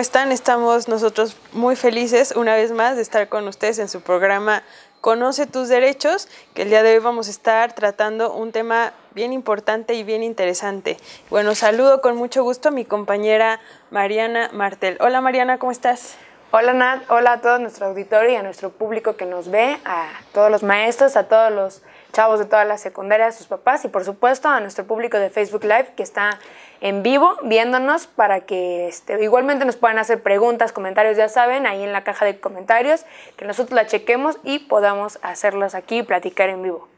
están? Estamos nosotros muy felices una vez más de estar con ustedes en su programa Conoce tus derechos, que el día de hoy vamos a estar tratando un tema bien importante y bien interesante. Bueno, saludo con mucho gusto a mi compañera Mariana Martel. Hola Mariana, ¿cómo estás? Hola Nat, hola a todo nuestro auditorio y a nuestro público que nos ve, a todos los maestros, a todos los chavos de todas las secundarias, a sus papás y por supuesto a nuestro público de Facebook Live que está en vivo viéndonos para que este, igualmente nos puedan hacer preguntas, comentarios, ya saben, ahí en la caja de comentarios, que nosotros la chequemos y podamos hacerlas aquí y platicar en vivo.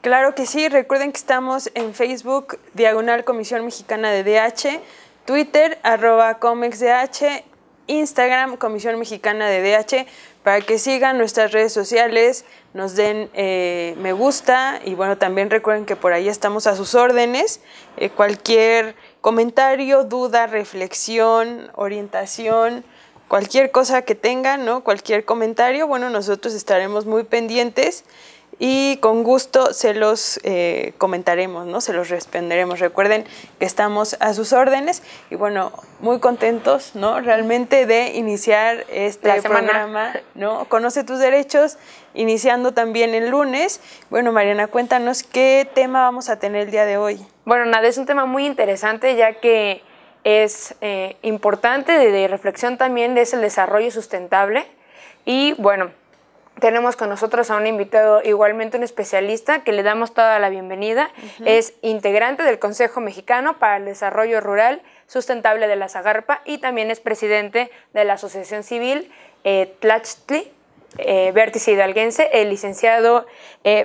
Claro que sí, recuerden que estamos en Facebook, Diagonal Comisión Mexicana de DH, Twitter, arroba ComexDH, Instagram, Comisión Mexicana de DH, para que sigan nuestras redes sociales, nos den eh, me gusta y bueno, también recuerden que por ahí estamos a sus órdenes. Eh, cualquier comentario, duda, reflexión, orientación, cualquier cosa que tengan, ¿no? cualquier comentario, bueno, nosotros estaremos muy pendientes y con gusto se los eh, comentaremos, ¿no? se los responderemos. Recuerden que estamos a sus órdenes y bueno, muy contentos ¿no? realmente de iniciar este programa, ¿no? Conoce tus derechos, iniciando también el lunes. Bueno, Mariana, cuéntanos qué tema vamos a tener el día de hoy. Bueno, nada, es un tema muy interesante ya que es eh, importante de, reflexión también es el desarrollo sustentable y bueno, tenemos con nosotros a un invitado igualmente un especialista que le damos toda la bienvenida, es integrante del Consejo Mexicano para el Desarrollo Rural Sustentable de la Zagarpa y también es presidente de la Asociación Civil eh, Tlachtli eh, Vértice Hidalguense, el licenciado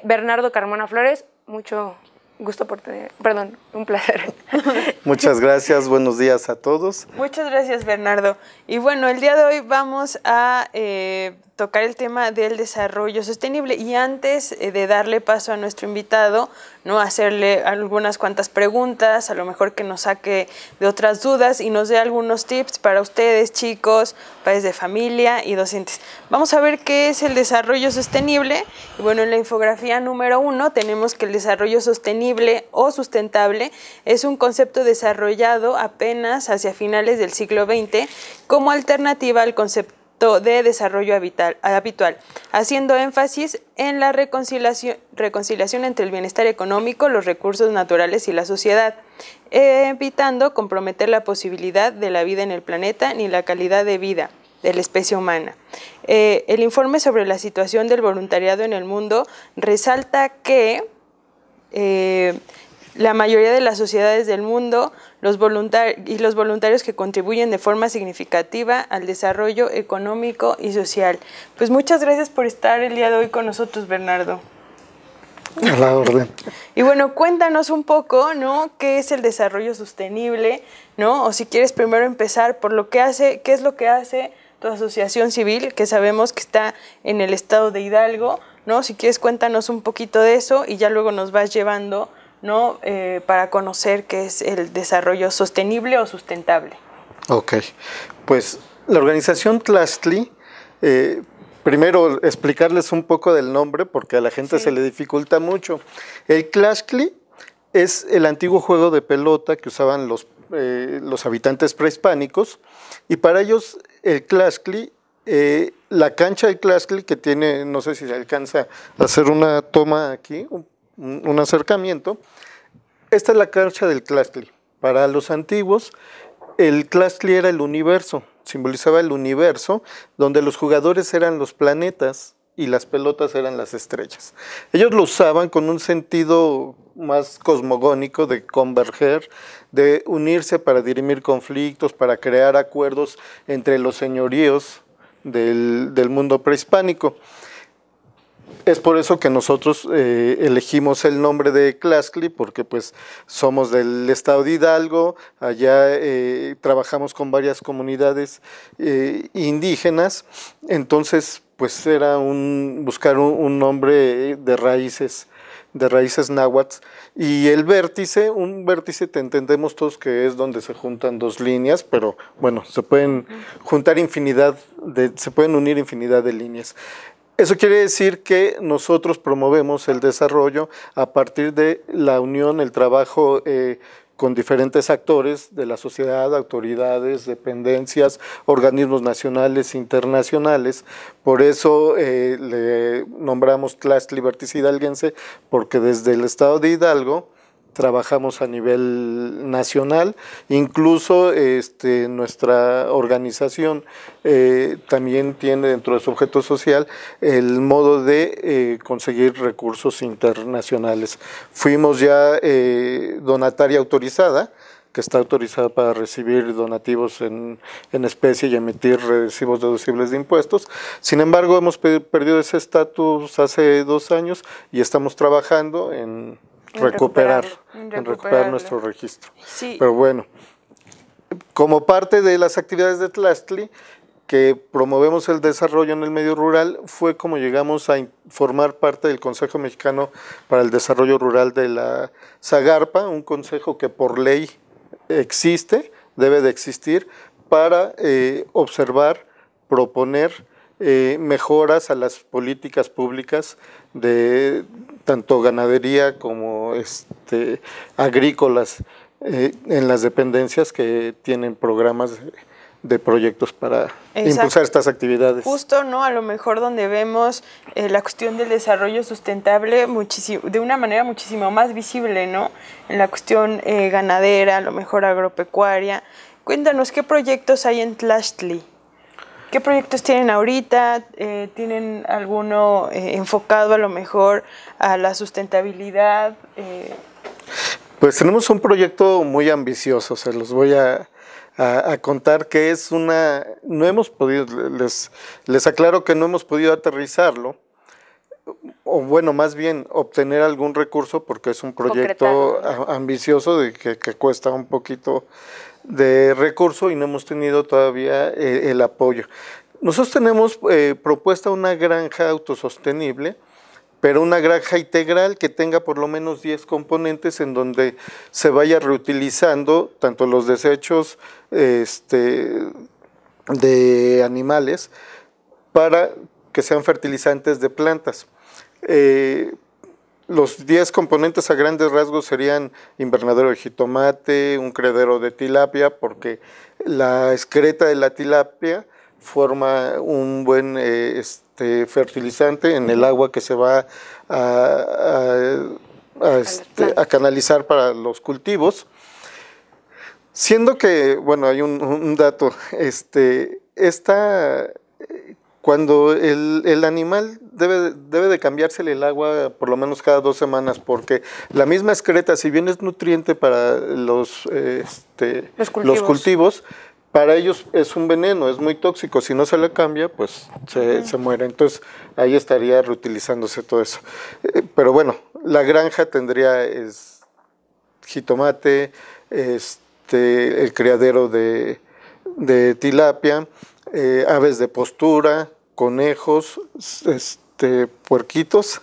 Bernardo Carmona Flores. Mucho gusto por tener, perdón, un placer. Muchas gracias, buenos días a todos. Muchas gracias, Bernardo. Y bueno, el día de hoy vamos a eh, tocar el tema del desarrollo sostenible y antes eh, de darle paso a nuestro invitado, no hacerle algunas cuantas preguntas, a lo mejor que nos saque de otras dudas y nos dé algunos tips para ustedes, chicos, padres de familia y docentes. Vamos a ver qué es el desarrollo sostenible. Y bueno, en la infografía número uno tenemos que el desarrollo sostenible o sustentable es un concepto desarrollado apenas hacia finales del siglo XX como alternativa al concepto de desarrollo habitual, haciendo énfasis en la reconciliación, entre el bienestar económico, los recursos naturales y la sociedad, evitando comprometer la posibilidad de la vida en el planeta ni la calidad de vida de la especie humana. Eh, el informe sobre la situación del voluntariado en el mundo resalta que eh, la mayoría de las sociedades del mundo los y los voluntarios que contribuyen de forma significativa al desarrollo económico y social. Pues muchas gracias por estar el día de hoy con nosotros, Bernardo. A la orden. Y bueno, cuéntanos un poco, ¿no? ¿Qué es el desarrollo sostenible, ¿no? O si quieres primero empezar por lo que hace, qué es lo que hace tu asociación civil, que sabemos que está en el estado de Hidalgo, ¿no? Si quieres cuéntanos un poquito de eso y ya luego nos vas llevando ¿no? Eh, para conocer qué es el desarrollo sostenible o sustentable. Ok, pues la organización Tlastli, eh, primero explicarles un poco del nombre porque a la gente se le dificulta mucho. El Tlastli es el antiguo juego de pelota que usaban los, eh, los habitantes prehispánicos y para ellos el Tlastli la cancha del Clascli que tiene, no sé si se alcanza a hacer una toma aquí, un un acercamiento. Esta es la cancha del Clastli. Para los antiguos, el Clastli era el universo, simbolizaba el universo, donde los jugadores eran los planetas y las pelotas eran las estrellas. Ellos lo usaban con un sentido más cosmogónico de converger, de unirse para dirimir conflictos, para crear acuerdos entre los señoríos del mundo prehispánico. Es por eso que nosotros eh, elegimos el nombre de Clascli, porque pues somos del estado de Hidalgo, allá eh, trabajamos con varias comunidades eh, indígenas, entonces pues era un, buscar un, nombre de raíces de raíces náhuatl. Y el vértice, un vértice te entendemos todos que es donde se juntan dos líneas, pero bueno, se pueden juntar infinidad, de, se pueden unir infinidad de líneas. Eso quiere decir que nosotros promovemos el desarrollo a partir de la unión, el trabajo eh, con diferentes actores de la sociedad, autoridades, dependencias, organismos nacionales, internacionales. Por eso eh, le nombramos Class Liberticida Hidalguense, porque desde el estado de Hidalgo trabajamos a nivel nacional, incluso este, nuestra organización eh, también tiene dentro de su objeto social el modo de eh, conseguir recursos internacionales. Fuimos ya eh, donataria autorizada, que está autorizada para recibir donativos en, en, especie y emitir recibos deducibles de impuestos. Sin embargo, hemos perdido ese estatus hace dos años y estamos trabajando en recuperar, en recuperar, nuestro registro. Sí. Pero bueno, como parte de las actividades de Tlastli, que promovemos el desarrollo en el medio rural, fue como llegamos a formar parte del Consejo Mexicano para el Desarrollo Rural de la Zagarpa, un consejo que por ley existe, debe de existir, para eh, observar, proponer eh, mejoras a las políticas públicas de, tanto ganadería como este, agrícolas eh, en las dependencias que tienen programas de, proyectos para impulsar estas actividades. Justo, ¿no? A lo mejor donde vemos eh, la cuestión del desarrollo sustentable de una manera muchísimo más visible, ¿no? En la cuestión eh, ganadera, a lo mejor agropecuaria. Cuéntanos, ¿qué proyectos hay en Tlachtli? ¿Qué proyectos tienen ahorita? Eh, ¿Tienen alguno eh, enfocado a lo mejor a la sustentabilidad? Eh. Pues tenemos un proyecto muy ambicioso, se los voy a, contar que es una, no hemos podido, les, les aclaro que no hemos podido aterrizarlo, o bueno, más bien obtener algún recurso porque es un proyecto ambicioso de que, que cuesta un poquito de recurso y no hemos tenido todavía eh, el apoyo. Nosotros tenemos eh, propuesta una granja autosostenible, pero una granja integral que tenga por lo menos 10 componentes en donde se vaya reutilizando tanto los desechos este, de animales para que sean fertilizantes de plantas. Eh, los 10 componentes a grandes rasgos serían invernadero de jitomate, un credero de tilapia, porque la excreta de la tilapia forma un buen eh, este, fertilizante en el agua que se va este, a, canalizar para los cultivos. Siendo que, bueno, hay un, dato, este, esta, eh, cuando el, el animal debe, de cambiársele el agua por lo menos cada dos semanas, porque la misma excreta, si bien es nutriente para los, este, los cultivos, para ellos es un veneno, es muy tóxico. Si no se le cambia, pues se, muere. Entonces ahí estaría reutilizándose todo eso. Eh, pero bueno, la granja tendría jitomate, este, el criadero de, tilapia, eh, aves de postura, conejos, este, puerquitos,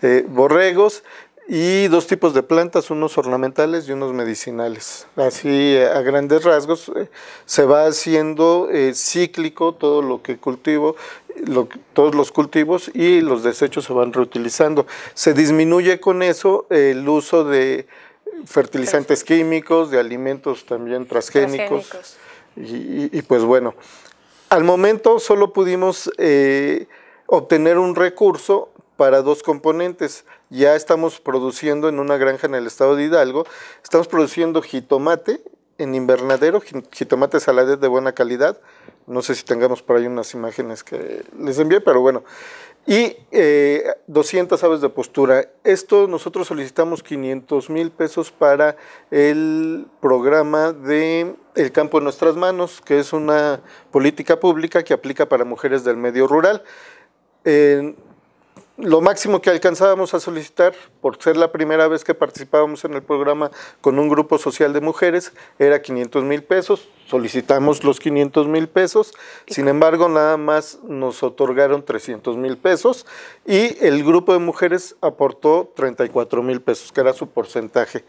eh, borregos y dos tipos de plantas, unos ornamentales y unos medicinales. Así, a grandes rasgos, eh, se va haciendo eh, cíclico todo lo que cultivo, todos los cultivos y los desechos se van reutilizando. Se disminuye con eso el uso de fertilizantes químicos, de alimentos también transgénicos. Y, pues bueno, al momento solo pudimos obtener un recurso para dos componentes. Ya estamos produciendo en una granja en el estado de Hidalgo, estamos produciendo jitomate en invernadero, jitomate saladez de buena calidad. No sé si tengamos por ahí unas imágenes que les envié, pero bueno. Y 200 eh, aves de postura. Esto nosotros solicitamos 500 mil pesos para el programa de El campo en nuestras manos, que es una política pública que aplica para mujeres del medio rural lo máximo que alcanzábamos a solicitar, por ser la primera vez que participábamos en el programa con un grupo social de mujeres, era 500 mil pesos. Solicitamos los 500 mil pesos, sin embargo, nada más nos otorgaron 300 mil pesos y el grupo de mujeres aportó 34 mil pesos, que era su porcentaje.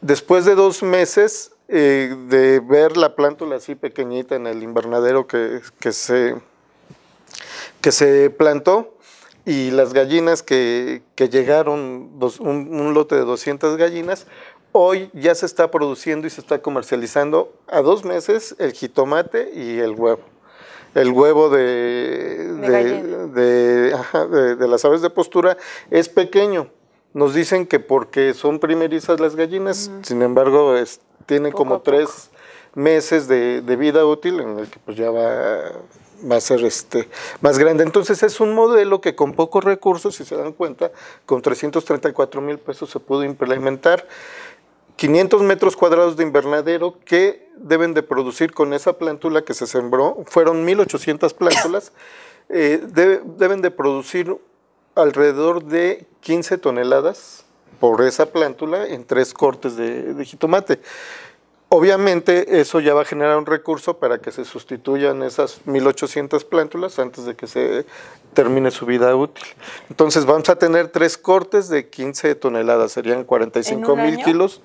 Después de dos meses eh, de ver la plántula así pequeñita en el invernadero que, que se que se plantó y las gallinas que, llegaron, un, lote de 200 gallinas, hoy ya se está produciendo y se está comercializando a dos meses el jitomate y el huevo. El huevo de, de, de, las aves de postura es pequeño. Nos dicen que porque son primerizas las gallinas, sin embargo, es, tiene como tres meses de, vida útil en el que pues ya va va a ser este, más grande. Entonces es un modelo que con pocos recursos, si se dan cuenta, con 334 mil pesos se pudo implementar 500 metros cuadrados de invernadero que deben de producir con esa plántula que se sembró. Fueron 1.800 plántulas. Eh, deben de producir alrededor de 15 toneladas por esa plántula en tres cortes de jitomate. Obviamente eso ya va a generar un recurso para que se sustituyan esas 1.800 plántulas antes de que se termine su vida útil. Entonces vamos a tener tres cortes de 15 toneladas, serían 45 mil kilos.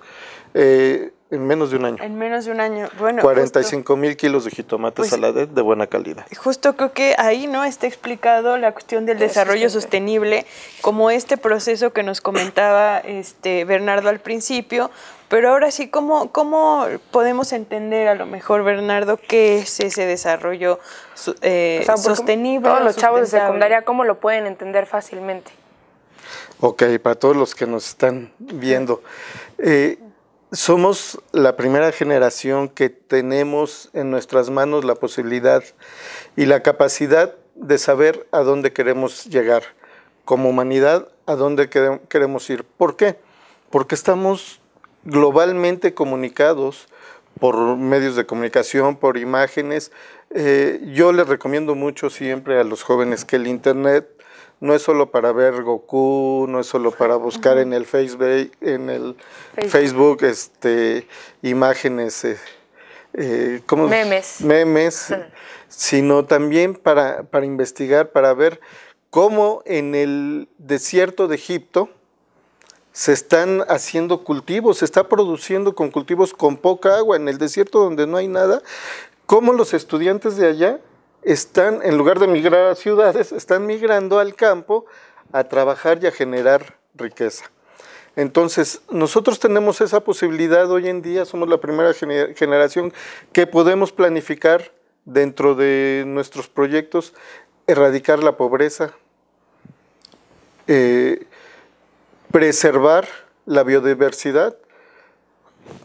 Eh, en menos de un año. En menos de un año. Bueno. 45 mil kilos de jitomates pues, a la de buena calidad. Justo creo que ahí no está explicado la cuestión del desarrollo sostenible, como este proceso que nos comentaba este Bernardo al principio. Pero ahora sí, ¿cómo, ¿cómo podemos entender a lo mejor, Bernardo, qué es ese desarrollo eh, sostenible? Todos los chavos de secundaria, ¿cómo lo pueden entender fácilmente? Ok, para todos los que nos están viendo. Eh, somos la primera generación que tenemos en nuestras manos la posibilidad y la capacidad de saber a dónde queremos llegar como humanidad, a dónde queremos ir. ¿Por qué? Porque estamos globalmente comunicados por medios de comunicación, por imágenes. Eh, yo les recomiendo mucho siempre a los jóvenes que el Internet no es solo para ver Goku, no es solo para buscar en el Facebook, en el Facebook, este, imágenes, eh, eh, memes, memes sino también para, para, investigar, para ver cómo en el desierto de Egipto se están haciendo cultivos, se está produciendo con cultivos con poca agua en el desierto donde no hay nada, cómo los estudiantes de allá están, en lugar de migrar a ciudades, están migrando al campo a trabajar y a generar riqueza. Entonces, nosotros tenemos esa posibilidad hoy en día, somos la primera generación que podemos planificar dentro de nuestros proyectos erradicar la pobreza, eh, preservar la biodiversidad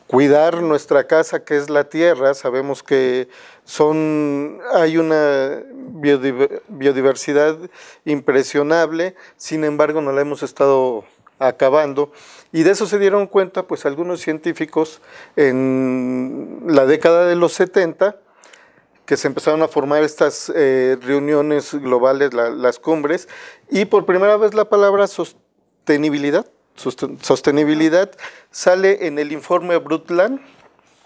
cuidar nuestra casa que es la tierra, sabemos que son hay una biodiversidad impresionable, sin embargo no la hemos estado acabando y de eso se dieron cuenta pues algunos científicos en la década de los 70 que se empezaron a formar estas eh, reuniones globales, las cumbres, y por primera vez la palabra sostenibilidad sostenibilidad sale en el informe Brutland,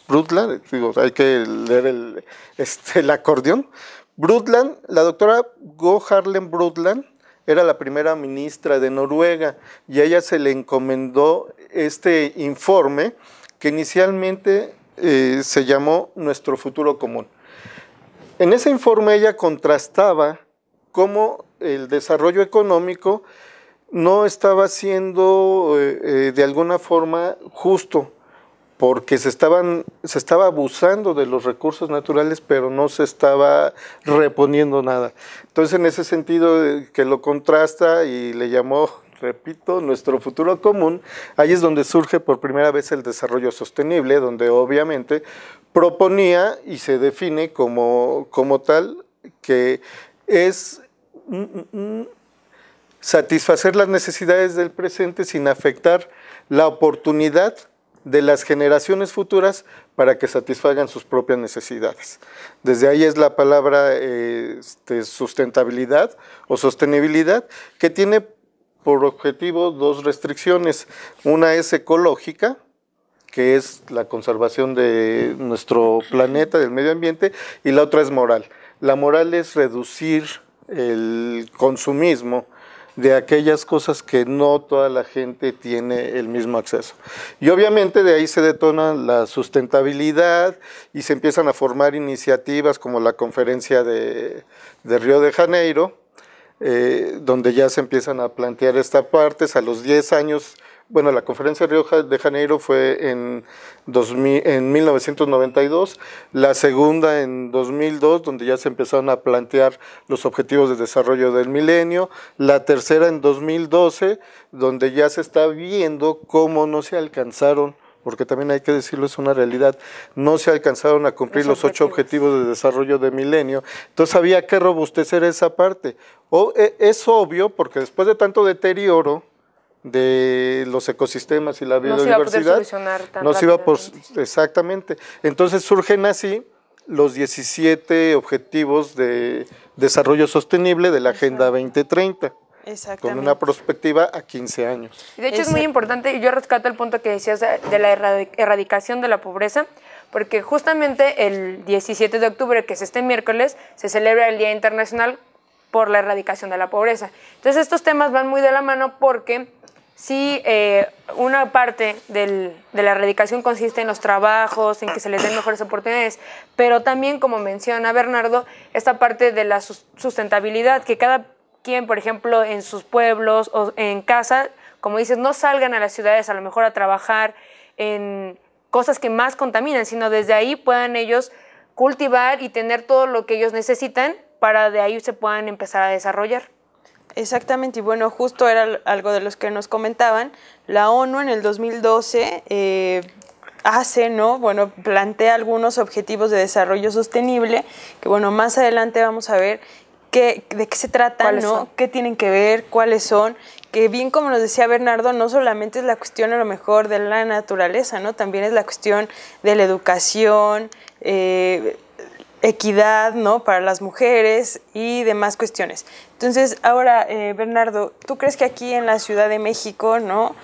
Brundtland, digo, hay que leer el, este, acordeón. Brutland, la doctora Go Harlem Brutland, era la primera ministra de Noruega y a ella se le encomendó este informe que inicialmente eh, se llamó Nuestro futuro común. En ese informe ella contrastaba cómo el desarrollo económico no estaba siendo eh, eh, de alguna forma justo, porque se, estaban, se estaba abusando de los recursos naturales, pero no se estaba reponiendo nada. Entonces, en ese sentido, eh, que lo contrasta y le llamó repito, nuestro futuro común, ahí es donde surge por primera vez el desarrollo sostenible, donde obviamente proponía y se define como, como tal que es un, satisfacer las necesidades del presente sin afectar la oportunidad de las generaciones futuras para que satisfagan sus propias necesidades. Desde ahí es la palabra este, sustentabilidad o sostenibilidad, que tiene por objetivo dos restricciones. Una es ecológica, que es la conservación de nuestro planeta, del medio ambiente, y la otra es moral. La moral es reducir el consumismo, de aquellas cosas que no toda la gente tiene el mismo acceso. Y obviamente de ahí se detona la sustentabilidad y se empiezan a formar iniciativas como la conferencia de, de Río de Janeiro, eh, donde ya se empiezan a plantear esta partes A los 10 años bueno, la conferencia de Río de Janeiro fue en, 2000, en 1992, la segunda en 2002, donde ya se empezaron a plantear los objetivos de desarrollo del milenio, la tercera en 2012, donde ya se está viendo cómo no se alcanzaron porque también hay que decirlo, es una realidad, no se alcanzaron a cumplir los, ocho objetivos de desarrollo del milenio. Entonces había que robustecer esa parte. O, e, es obvio, porque después de tanto deterioro, de los ecosistemas y la biodiversidad. se iba a poder tan por, exactamente. Entonces surgen así los 17 objetivos de desarrollo sostenible de la Agenda 2030. Con una perspectiva a 15 años. De hecho, es muy importante, y yo rescato el punto que decías de la erradicación de la pobreza, porque justamente el 17 de octubre, que es este miércoles, se celebra el Día Internacional por la Erradicación de la Pobreza. Entonces, estos temas van muy de la mano porque Sí, eh, una parte de la erradicación consiste en los trabajos, en que se les den mejores oportunidades, pero también, como menciona Bernardo, esta parte de la sustentabilidad, que cada quien, por ejemplo, en sus pueblos o en casa, como dices, no salgan a las ciudades a lo mejor a trabajar en cosas que más contaminan, sino desde ahí puedan ellos cultivar y tener todo lo que ellos necesitan para de ahí se puedan empezar a desarrollar. Exactamente, y bueno, justo era algo de los que nos comentaban. La ONU en el 2012 eh, hace, ¿no? Bueno, plantea algunos objetivos de desarrollo sostenible, que bueno, más adelante vamos a ver qué, de qué se trata, ¿no? ¿Qué tienen que ver? ¿Cuáles son? Que bien como nos decía Bernardo, no solamente es la cuestión a lo mejor de la naturaleza, ¿no? También es la cuestión de la educación, eh, equidad, ¿no? Para las mujeres y demás cuestiones. Entonces, ahora, eh, Bernardo, ¿tú crees que aquí en la Ciudad de México, ¿no?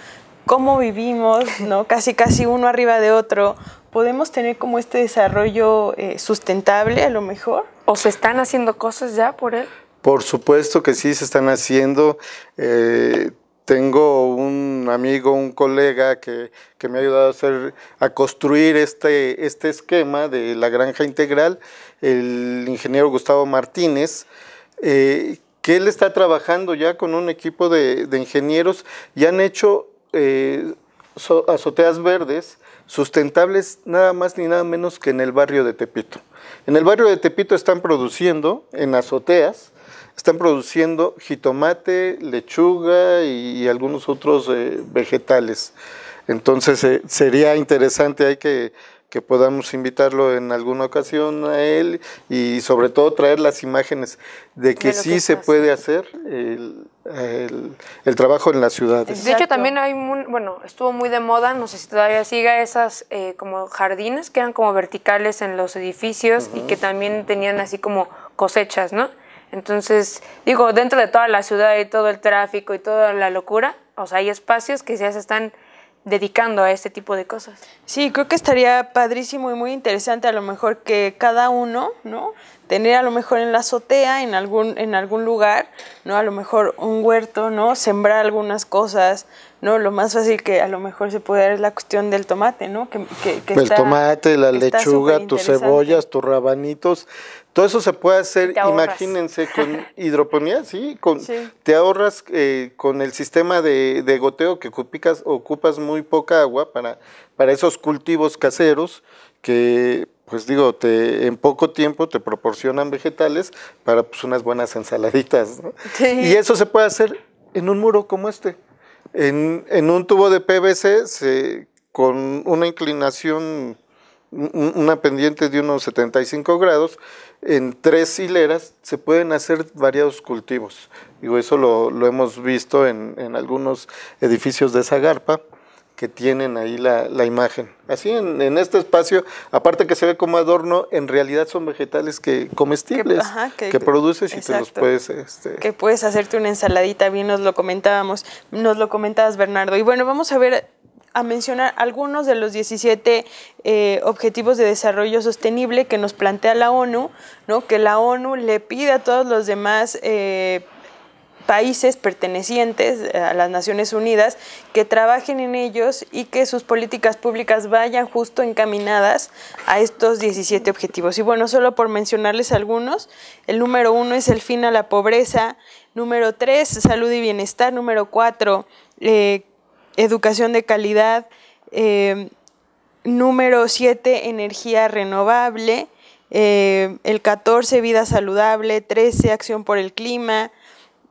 ¿Cómo vivimos, ¿no? Casi, casi uno arriba de otro. ¿Podemos tener como este desarrollo eh, sustentable a lo mejor? ¿O se están haciendo cosas ya por él? Por supuesto que sí, se están haciendo. Eh, tengo un amigo, un colega que, me ha ayudado a, hacer, a construir este, este esquema de la granja integral, el ingeniero Gustavo Martínez, eh, que él está trabajando ya con un equipo de, ingenieros y han hecho eh, azoteas verdes sustentables nada más ni nada menos que en el barrio de Tepito. En el barrio de Tepito están produciendo en azoteas están produciendo jitomate, lechuga y, algunos otros eh, vegetales. Entonces eh, sería interesante, hay que, podamos invitarlo en alguna ocasión a él y sobre todo traer las imágenes de que sí se puede hacer el, el, trabajo en las ciudades. De hecho también hay, bueno, estuvo muy de moda, no sé si todavía siga esas eh, como jardines que eran como verticales en los edificios y que también tenían así como cosechas, ¿no? Entonces, digo, dentro de toda la ciudad y todo el tráfico y toda la locura, o sea, hay espacios que ya se están dedicando a este tipo de cosas. Sí, creo que estaría padrísimo y muy interesante a lo mejor que cada uno, ¿no? Tener a lo mejor en la azotea, en algún, en algún lugar, ¿no? A lo mejor un huerto, ¿no? Sembrar algunas cosas, ¿no? Lo más fácil que a lo mejor se puede dar es la cuestión del tomate, ¿no? Que, el tomate, la lechuga, tus cebollas, tus rabanitos, todo eso se puede hacer, imagínense, con hidroponía, sí, con, te ahorras eh, con el sistema de, goteo que ocupas, ocupas muy poca agua para, para esos cultivos caseros que pues digo, te, en poco tiempo te proporcionan vegetales para pues, unas buenas ensaladitas. ¿no? Y eso se puede hacer en un muro como este. En, un tubo de PVC con una inclinación, una pendiente de unos 75 grados, en tres hileras se pueden hacer variados cultivos. Digo, eso lo, hemos visto en, en algunos edificios de Zagarpa que tienen ahí la, imagen. Así en, este espacio, aparte que se ve como adorno, en realidad son vegetales que comestibles que, produces y te los puedes... Este... Que puedes hacerte una ensaladita, bien nos lo comentábamos, nos lo comentabas Bernardo. Y bueno, vamos a ver a mencionar algunos de los 17 eh, objetivos de desarrollo sostenible que nos plantea la ONU, ¿no? que la ONU le pide a todos los demás eh, países pertenecientes eh, a las Naciones Unidas que trabajen en ellos y que sus políticas públicas vayan justo encaminadas a estos 17 objetivos. Y bueno, solo por mencionarles algunos, el número uno es el fin a la pobreza, número tres, salud y bienestar, número cuatro, eh, educación de calidad, eh, número siete, energía renovable, el 14, vida saludable, 13, acción por el clima,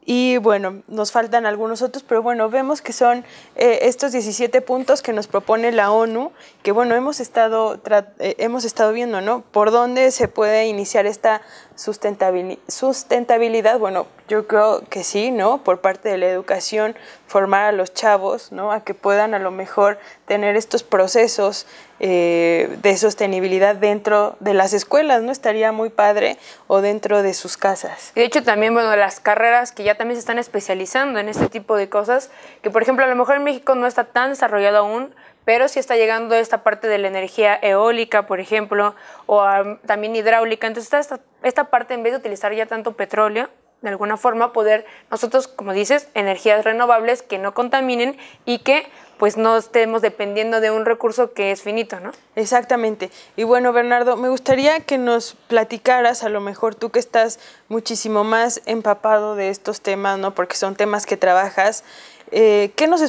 y bueno, nos faltan algunos otros, pero bueno, vemos que son eh, estos 17 puntos que nos propone la ONU, que bueno, hemos estado, eh, hemos estado viendo, ¿no? Por dónde se puede iniciar esta sustentabilidad. Bueno, yo creo que sí, ¿no? Por parte de la educación, formar a los chavos, ¿no? A que puedan a lo mejor tener estos procesos eh, de sostenibilidad dentro de las escuelas, ¿no? Estaría muy padre o dentro de sus casas. De hecho, también, bueno, las carreras que ya también se están especializando en este tipo de cosas, que por ejemplo, a lo mejor en México no está tan desarrollado aún, pero sí está llegando esta parte de la energía eólica, por ejemplo, o también hidráulica. Entonces, esta, esta parte, en vez de utilizar ya tanto petróleo, de alguna forma poder nosotros, como dices, energías renovables que no contaminen y que pues no estemos dependiendo de un recurso que es finito, ¿no? Exactamente. Y bueno, Bernardo, me gustaría que nos platicaras, a lo mejor tú que estás muchísimo más empapado de estos temas, ¿no? Porque son temas que trabajas. Eh, ¿qué, nos,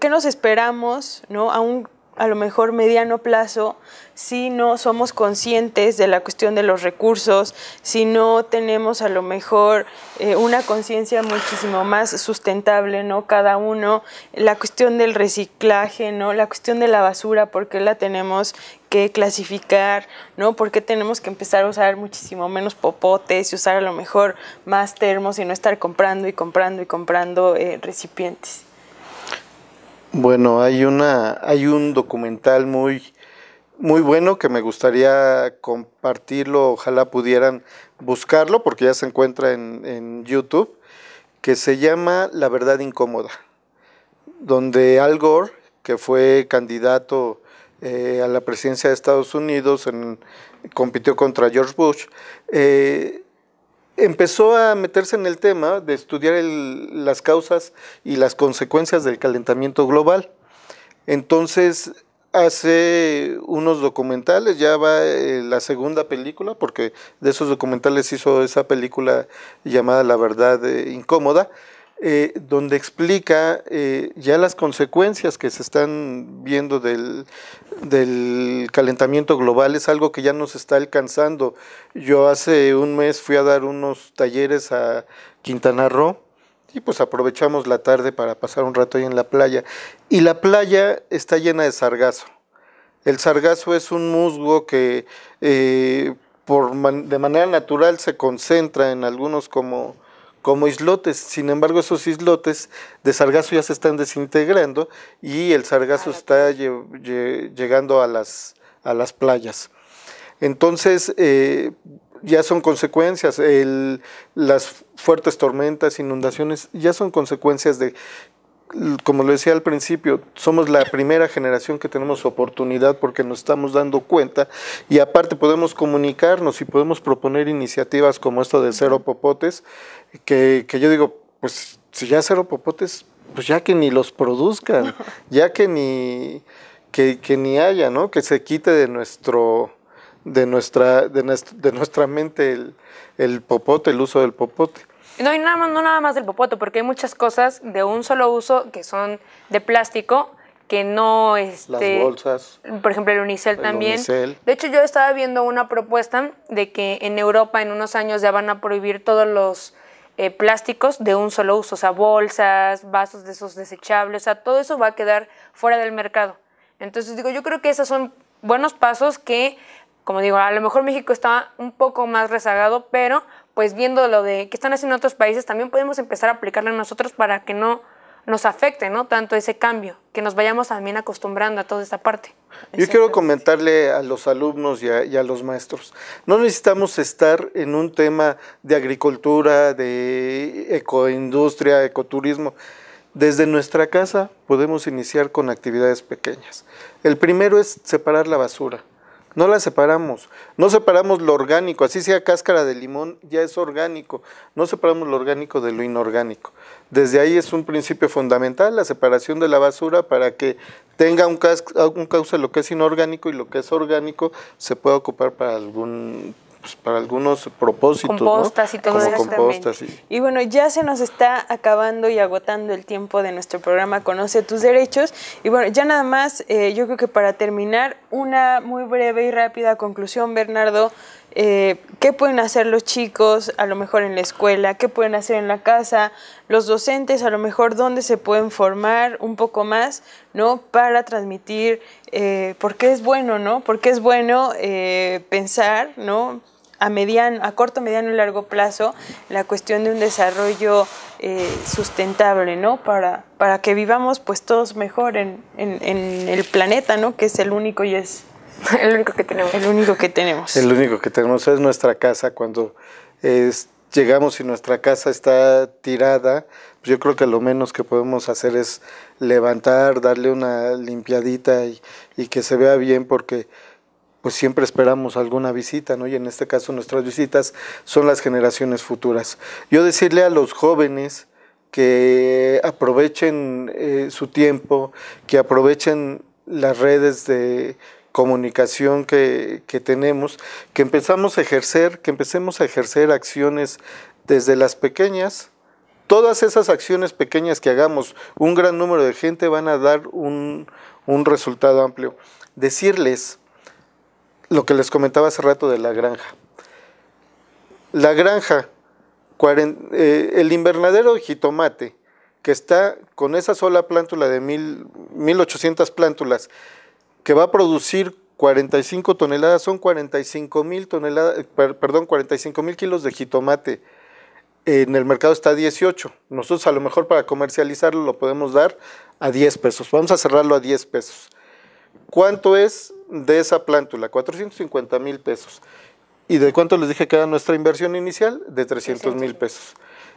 ¿Qué nos esperamos, ¿no? a lo mejor mediano plazo si no somos conscientes de la cuestión de los recursos, si no tenemos a lo mejor eh, una conciencia muchísimo más sustentable, ¿no? Cada uno, la cuestión del reciclaje, ¿no? La cuestión de la basura, porque la tenemos que clasificar, ¿no? Porque tenemos que empezar a usar muchísimo menos popotes y usar a lo mejor más termos y no estar comprando y comprando y comprando eh, recipientes. Bueno, hay una, hay un documental muy, muy bueno que me gustaría compartirlo, ojalá pudieran buscarlo, porque ya se encuentra en, en YouTube, que se llama La verdad incómoda, donde Al Gore, que fue candidato eh, a la presidencia de Estados Unidos, en, compitió contra George Bush, eh, empezó a meterse en el tema de estudiar las causas y las consecuencias del calentamiento global. Entonces hace unos documentales, ya va eh, la segunda película, porque de esos documentales hizo esa película llamada La verdad eh, incómoda, eh, donde explica eh, ya las consecuencias que se están viendo del, calentamiento global. Es algo que ya nos está alcanzando. Yo hace un mes fui a dar unos talleres a Quintana Roo y pues aprovechamos la tarde para pasar un rato ahí en la playa. Y la playa está llena de sargazo. El sargazo es un musgo que eh, por de manera natural se concentra en algunos como como islotes. Sin embargo, esos islotes de sargazo ya se están desintegrando y el sargazo está llegando a las, a las playas. Entonces, eh, ya son consecuencias, las fuertes tormentas, inundaciones, ya son consecuencias de como lo decía al principio, somos la primera generación que tenemos oportunidad porque nos estamos dando cuenta y aparte podemos comunicarnos y podemos proponer iniciativas como esto de Cero Popotes, que, yo digo, pues si ya Cero Popotes, pues ya que ni los produzcan, ya que ni, ni haya, ¿no? Que se quite de nuestro de nuestra, de, nuestra, mente el popote, el uso del popote. No, y nada más, no nada más del popoto, porque hay muchas cosas de un solo uso que son de plástico que no este las bolsas por ejemplo el unicel el también unicel. de hecho yo estaba viendo una propuesta de que en Europa en unos años ya van a prohibir todos los eh, plásticos de un solo uso, o sea, bolsas, vasos de esos desechables, o sea, todo eso va a quedar fuera del mercado. Entonces, digo, yo creo que esos son buenos pasos que, como digo, a lo mejor México está un poco más rezagado, pero pues viendo lo de que están haciendo otros países, también podemos empezar a aplicarlo a nosotros para que no nos afecte, ¿no? Tanto ese cambio, que nos vayamos también acostumbrando a toda esta parte. Yo quiero comentarle a los alumnos y a, los maestros, no necesitamos estar en un tema de agricultura, de ecoindustria, ecoturismo. Desde nuestra casa podemos iniciar con actividades pequeñas. El primero es separar la basura. No la separamos. No separamos lo orgánico. Así sea cáscara de limón, ya es orgánico. No separamos lo orgánico de lo inorgánico. Desde ahí es un principio fundamental la separación de la basura para que tenga un, un cauce lo que es inorgánico y lo que es orgánico se pueda ocupar para algún pues, para algunos propósitos. Compostas y todo eso. Compostas y... bueno, ya se nos está acabando y agotando el tiempo de nuestro programa Conoce tus derechos. Y bueno, ya nada más, eh, yo creo que para terminar, una muy breve y rápida conclusión, Bernardo. Eh, qué pueden hacer los chicos, a lo mejor en la escuela, qué pueden hacer en la casa, los docentes, a lo mejor dónde se pueden formar un poco más, ¿no? Para transmitir, eh, porque es bueno, ¿no? Porque es bueno eh, pensar, ¿no? a, mediano, a corto, mediano y largo plazo la cuestión de un desarrollo eh, sustentable, ¿no? Para, para que vivamos pues todos mejor en, el planeta, ¿no? Que es el único y es... El único que tenemos. El único que tenemos. El único que tenemos es nuestra casa. Cuando eh, llegamos y nuestra casa está tirada, pues, yo creo que lo menos que podemos hacer es levantar, darle una limpiadita y, y que se vea bien porque pues siempre esperamos alguna visita, ¿no? Y en este caso nuestras visitas son las generaciones futuras. Yo decirle a los jóvenes que aprovechen eh, su tiempo, que aprovechen las redes de comunicación que, tenemos, que empezamos a ejercer, que empecemos a ejercer acciones desde las pequeñas, todas esas acciones pequeñas que hagamos, un gran número de gente van a dar un, un resultado amplio. Decirles lo que les comentaba hace rato de la granja. La granja, eh, el invernadero de jitomate, que está con esa sola plántula de 1800 plántulas, que va a producir 45 toneladas, son 45 mil toneladas, perdón, 45 mil kilos de jitomate. En el mercado está 18. Nosotros a lo mejor para comercializarlo lo podemos dar a 10 pesos. Vamos a cerrarlo a 10 pesos. ¿Cuánto es de esa plántula, 450 mil pesos. ¿Y de cuánto les dije que era nuestra inversión inicial? De 300 mil pesos.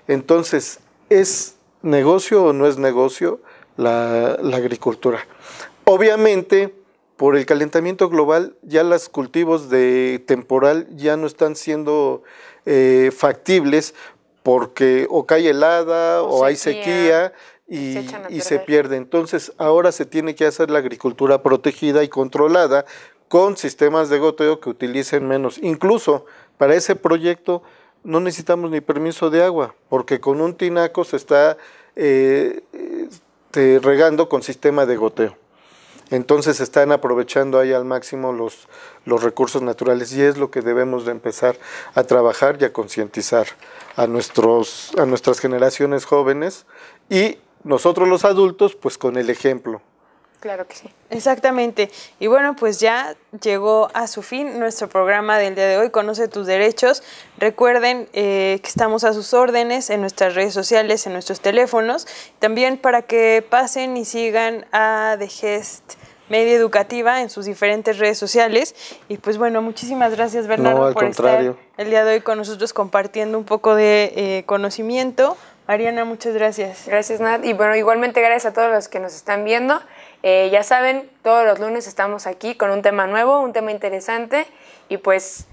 Entonces, ¿es negocio o no es negocio la, agricultura? Obviamente, por el calentamiento global, ya los cultivos de temporal ya no están siendo eh, factibles porque o cae helada o, hay sequía y se, pierde. Entonces ahora se tiene que hacer la agricultura protegida y controlada con sistemas de goteo que utilicen menos. Incluso para ese proyecto no necesitamos ni permiso de agua, porque con un tinaco se está eh, eh, regando con sistema de goteo. Entonces están aprovechando ahí al máximo los, los recursos naturales y es lo que debemos de empezar a trabajar y a concientizar a, nuestros, a nuestras generaciones jóvenes y nosotros los adultos, pues con el ejemplo. Claro que sí. Exactamente. Y bueno, pues ya llegó a su fin nuestro programa del día de hoy, Conoce tus derechos. Recuerden eh, que estamos a sus órdenes en nuestras redes sociales, en nuestros teléfonos. También para que pasen y sigan a The Gest Media Educativa en sus diferentes redes sociales. Y pues bueno, muchísimas gracias Bernardo por estar el día de hoy con nosotros compartiendo un poco de eh, conocimiento Ariana, muchas gracias. Gracias, Nat. Y bueno, igualmente gracias a todos los que nos están viendo. Eh, ya saben, todos los lunes estamos aquí con un tema nuevo, un tema interesante. Y pues,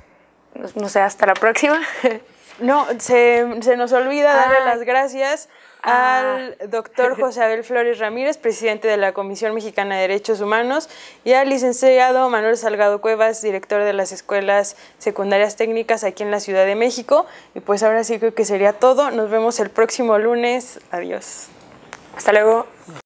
no, sé, hasta la próxima. No, se, nos olvida darle ah. las gracias Ah. al doctor José Abel Flores Ramírez, presidente de la Comisión Mexicana de Derechos Humanos, y al licenciado Manuel Salgado Cuevas, director de las escuelas secundarias técnicas aquí en la Ciudad de México. Y pues ahora sí creo que sería todo. Nos vemos el próximo lunes. Adiós. Hasta luego.